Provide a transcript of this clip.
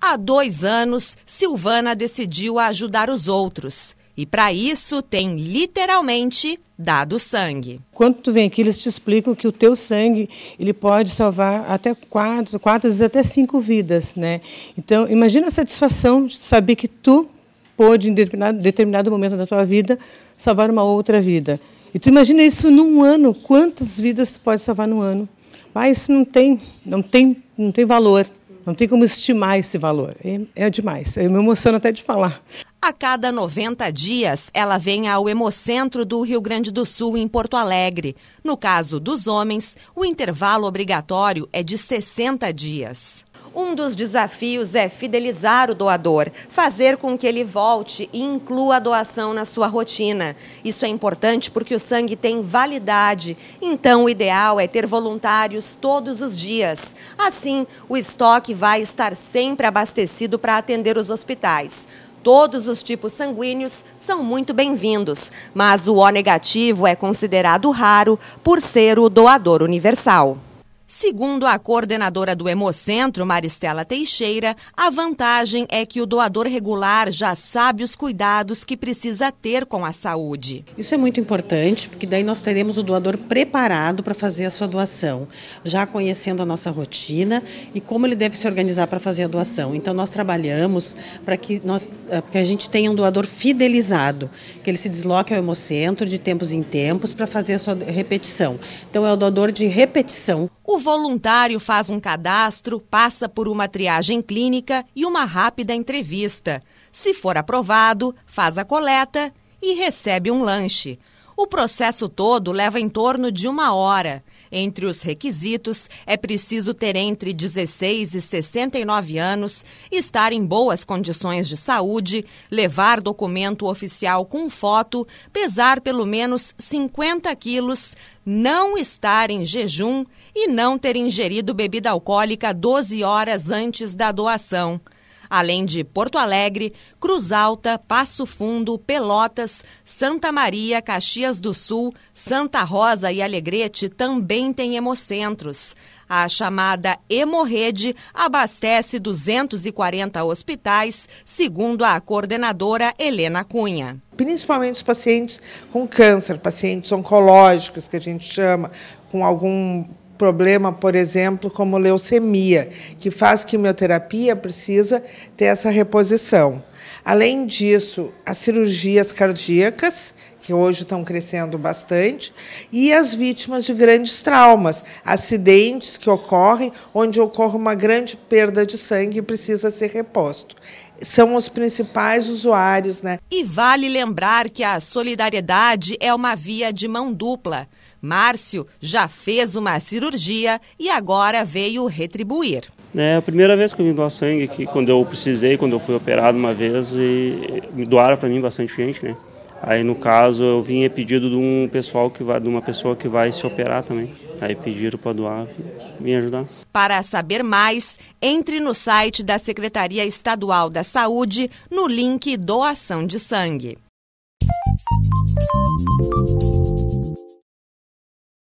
Há dois anos, Silvana decidiu ajudar os outros. E para isso tem literalmente dado sangue. Quando tu vem aqui, eles te explicam que o teu sangue ele pode salvar até quatro, quatro vezes até cinco vidas, né? Então imagina a satisfação de saber que tu pôde em determinado, determinado momento da tua vida salvar uma outra vida. E tu imagina isso num ano, quantas vidas tu pode salvar num ano? Mas ah, isso não tem, não tem, não tem valor. Não tem como estimar esse valor. É, é demais. Eu me emociono até de falar. A cada 90 dias, ela vem ao Hemocentro do Rio Grande do Sul, em Porto Alegre. No caso dos homens, o intervalo obrigatório é de 60 dias. Um dos desafios é fidelizar o doador, fazer com que ele volte e inclua a doação na sua rotina. Isso é importante porque o sangue tem validade, então o ideal é ter voluntários todos os dias. Assim, o estoque vai estar sempre abastecido para atender os hospitais. Todos os tipos sanguíneos são muito bem-vindos, mas o O negativo é considerado raro por ser o doador universal. Segundo a coordenadora do Hemocentro, Maristela Teixeira, a vantagem é que o doador regular já sabe os cuidados que precisa ter com a saúde. Isso é muito importante, porque daí nós teremos o doador preparado para fazer a sua doação, já conhecendo a nossa rotina e como ele deve se organizar para fazer a doação. Então nós trabalhamos para que, nós, eh, que a gente tenha um doador fidelizado, que ele se desloque ao Hemocentro de tempos em tempos para fazer a sua repetição. Então é o doador de repetição. O o voluntário faz um cadastro, passa por uma triagem clínica e uma rápida entrevista. Se for aprovado, faz a coleta e recebe um lanche. O processo todo leva em torno de uma hora. Entre os requisitos, é preciso ter entre 16 e 69 anos, estar em boas condições de saúde, levar documento oficial com foto, pesar pelo menos 50 quilos, não estar em jejum e não ter ingerido bebida alcoólica 12 horas antes da doação além de Porto Alegre, Cruz Alta, Passo Fundo, Pelotas, Santa Maria, Caxias do Sul, Santa Rosa e Alegrete também têm hemocentros. A chamada Hemorrede abastece 240 hospitais, segundo a coordenadora Helena Cunha. Principalmente os pacientes com câncer, pacientes oncológicos, que a gente chama, com algum problema, por exemplo, como leucemia, que faz quimioterapia, precisa ter essa reposição. Além disso, as cirurgias cardíacas, que hoje estão crescendo bastante, e as vítimas de grandes traumas, acidentes que ocorrem, onde ocorre uma grande perda de sangue e precisa ser reposto. São os principais usuários, né? E vale lembrar que a solidariedade é uma via de mão dupla. Márcio já fez uma cirurgia e agora veio retribuir. É a primeira vez que eu vim doar sangue aqui, quando eu precisei, quando eu fui operado uma vez, e doaram para mim bastante gente, né? Aí no caso eu vim a é pedido de um pessoal que vai, de uma pessoa que vai se operar também. Aí pediram para doar, vim ajudar. Para saber mais, entre no site da Secretaria Estadual da Saúde no link doação de sangue.